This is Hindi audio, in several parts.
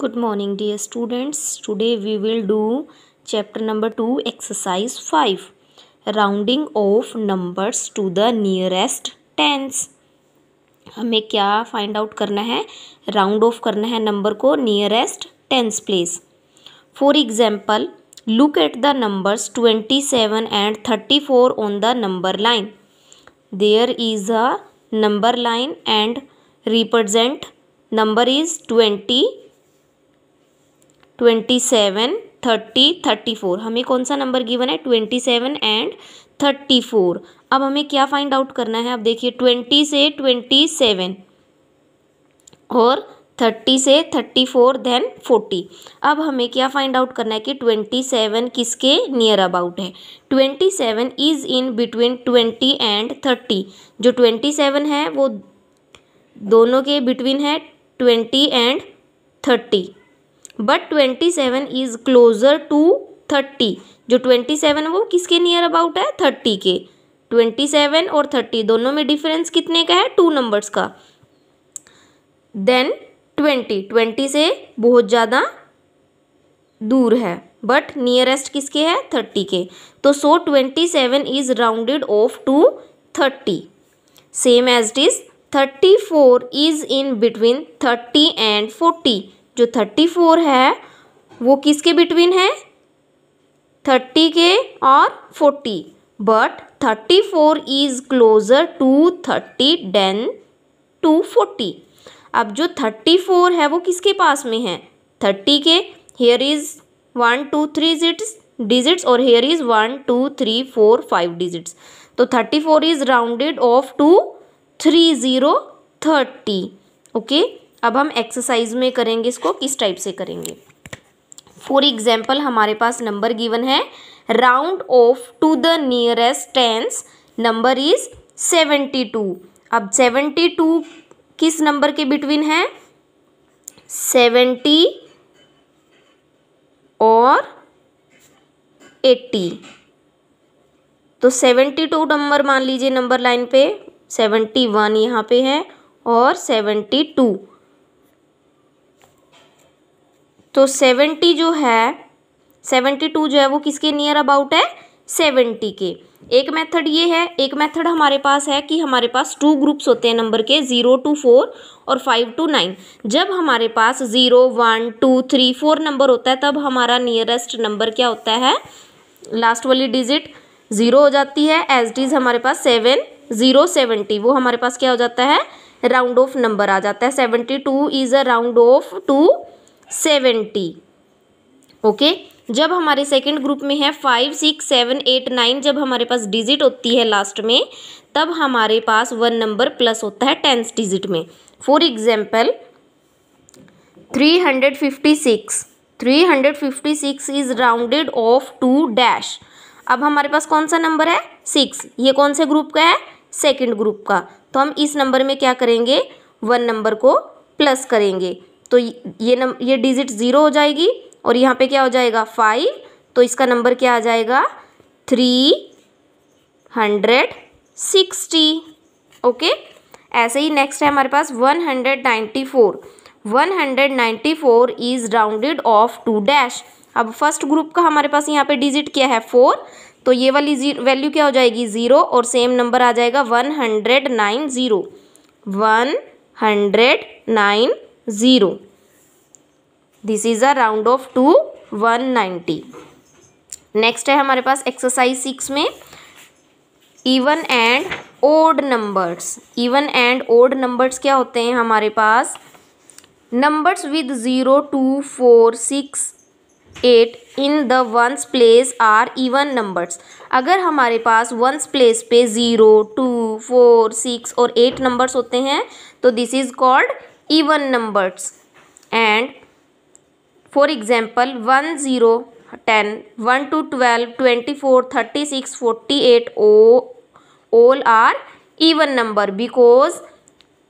good morning dear students today we will do chapter number two exercise five rounding off numbers to the nearest tens हमें क्या फाइंड आउट करना है राउंड ऑफ करना है नंबर को nearest tens place for example look at the numbers twenty seven and thirty four on the number line there is a number line and represent number is twenty twenty seven thirty thirty four हमें कौन सा नंबर गिवन है twenty seven and thirty four अब हमें क्या फाइंड आउट करना है अब देखिए ट्वेंटी से ट्वेंटी सेवन और थर्टी से थर्टी फोर देन फोर्टी अब हमें क्या फाइंड आउट करना है कि ट्वेंटी सेवन किसके नियर अबाउट है twenty seven is in between twenty and thirty जो ट्वेंटी सेवन है वो दोनों के बिटवीन है twenty and thirty but twenty seven is closer to thirty जो ट्वेंटी सेवन वो किसके नियर अबाउट है थर्टी के ट्वेंटी सेवन और थर्टी दोनों में डिफरेंस कितने का है टू नंबर्स का देन ट्वेंटी ट्वेंटी से बहुत ज़्यादा दूर है बट नियरेस्ट किसके है थर्टी के तो so twenty seven is rounded off to thirty same as it is thirty four is in between thirty and forty जो थर्टी फोर है वो किसके बिटवीन है थर्टी के और forty but thirty four is closer to thirty than to forty अब जो थर्टी फोर है वो किसके पास में है थर्टी के here is one two three जिट्स डिजिट्स और here is one two three four five digits तो thirty four is rounded off to three zero thirty okay अब हम एक्सरसाइज में करेंगे इसको किस टाइप से करेंगे फॉर एग्जाम्पल हमारे पास नंबर गिवन है round off to the nearest tens number is seventy two अब सेवेंटी टू किस नंबर के बिटवीन है सेवेंटी और एट्टी तो सेवेंटी टू नंबर मान लीजिए नंबर लाइन पे सेवेंटी वन यहाँ पे है और सेवेंटी टू तो सेवेंटी जो है सेवेंटी टू जो है वो किसके नियर अबाउट है सेवेंटी के एक मेथड ये है एक मेथड हमारे पास है कि हमारे पास टू ग्रुप्स होते हैं नंबर के ज़ीरो टू फोर और फाइव टू नाइन जब हमारे पास zero one two three four number होता है तब हमारा नियरेस्ट नंबर क्या होता है लास्ट वाली डिजिट ज़ीरो हो जाती है एज डीज हमारे पास सेवन ज़ीरो सेवेंटी वो हमारे पास क्या हो जाता है राउंड ऑफ नंबर आ जाता है seventy two is a round off to seventy okay जब हमारे सेकंड ग्रुप में है five six seven eight nine जब हमारे पास डिजिट होती है लास्ट में तब हमारे पास वन नंबर प्लस होता है टेंथ डिजिट में for example three hundred fifty six three hundred fifty six is rounded off to dash अब हमारे पास कौन सा नंबर है सिक्स ये कौन से ग्रुप का है सेकेंड ग्रुप का तो हम इस नंबर में क्या करेंगे वन नंबर को प्लस करेंगे तो ये नम ये डिजिट ज़ीरो हो जाएगी और यहाँ पे क्या हो जाएगा फाइव तो इसका नंबर क्या आ जाएगा थ्री हंड्रेड सिक्सटी ओके ऐसे ही नेक्स्ट है हमारे पास one hundred ninety four one hundred ninety four is rounded off to dash अब फर्स्ट ग्रुप का हमारे पास यहाँ पे डिजिट क्या है फोर तो ये वाली वैल्यू क्या हो जाएगी ज़ीरो और सेम नंबर आ जाएगा one hundred nine zero one hundred nine zero this is a round off to one ninety next है हमारे पास एक्सरसाइज सिक्स में even and odd numbers even and odd numbers क्या होते हैं हमारे पास numbers with zero two four six eight in the ones place are even numbers अगर हमारे पास वंस प्लेस पे ज़ीरो टू फोर सिक्स और एट नंबर्स होते हैं तो this is called even numbers and for example 1 0 10 1 to 12 24 36 48 all are even number because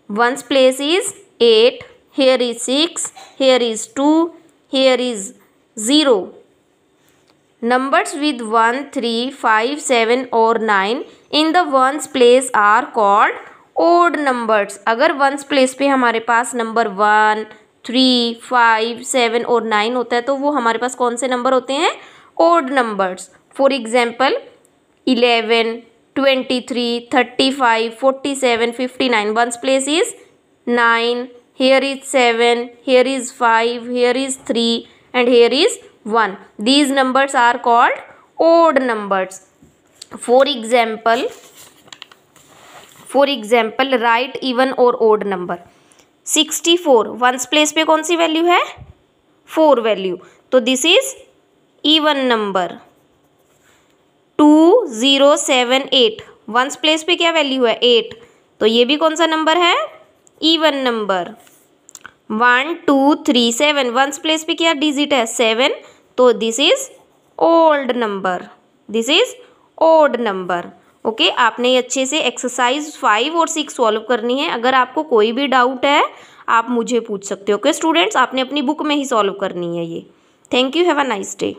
one's place is 8 here is 6 here is 2 here is 0 Numbers with 1, 3, 5, 7 or 9 in the ones place are called odd numbers अगर वंस प्लेस पे हमारे पास number one three five seven और नाइन होता है तो वो हमारे पास कौन से नंबर होते हैं odd numbers for example eleven twenty three thirty five forty seven fifty nine ones place is nine here is seven here is five here is three and here is one these numbers are called odd numbers for example for example right even और odd number sixty four ones place पे कौन सी वैल्यू है फोर वैल्यू तो this is even number two zero seven eight once place पे क्या वैल्यू है एट तो ये भी कौन सा नंबर है even number one two three seven ones place पे क्या डिजिट है सेवन तो this is old number this is odd number okay आपने अच्छे से एक्सरसाइज फाइव और सिक्स सॉल्व करनी है अगर आपको कोई भी डाउट है आप मुझे पूछ सकते हो ओके स्टूडेंट्स आपने अपनी बुक में ही सॉल्व करनी है ये thank you have a nice day